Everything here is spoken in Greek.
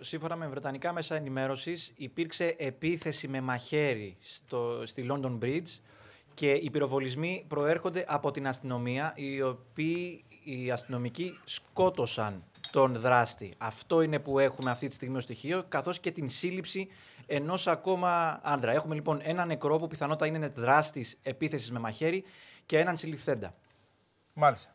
Σύμφωνα με βρετανικά μέσα ενημέρωσης, υπήρξε επίθεση με μαχαίρι στο, στη London Bridge και οι πυροβολισμοί προέρχονται από την αστυνομία, οι οποίοι οι αστυνομικοί σκότωσαν τον δράστη. Αυτό είναι που έχουμε αυτή τη στιγμή ως στοιχείο, καθώς και την σύλληψη ενός ακόμα άντρα. Έχουμε λοιπόν ένα νεκρό που πιθανότατα είναι δράστης επίθεσης με μαχαίρι και έναν συλληφθέντα. Μάλιστα.